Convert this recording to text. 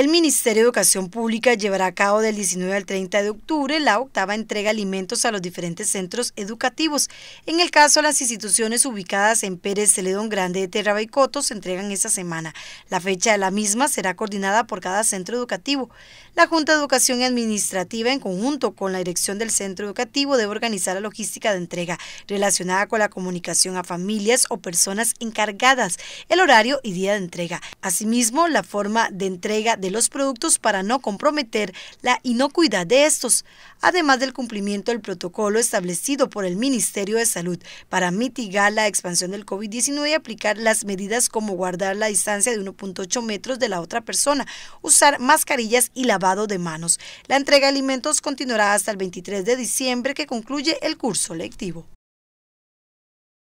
El Ministerio de Educación Pública llevará a cabo del 19 al 30 de octubre la octava entrega de alimentos a los diferentes centros educativos. En el caso, las instituciones ubicadas en Pérez Celedón Grande de Terraba se entregan esta semana. La fecha de la misma será coordinada por cada centro educativo. La Junta de Educación Administrativa, en conjunto con la dirección del centro educativo, debe organizar la logística de entrega relacionada con la comunicación a familias o personas encargadas, el horario y día de entrega. Asimismo, la forma de entrega de los productos para no comprometer la inocuidad de estos, además del cumplimiento del protocolo establecido por el Ministerio de Salud para mitigar la expansión del COVID-19 y aplicar las medidas como guardar la distancia de 1.8 metros de la otra persona, usar mascarillas y lavado de manos. La entrega de alimentos continuará hasta el 23 de diciembre que concluye el curso lectivo.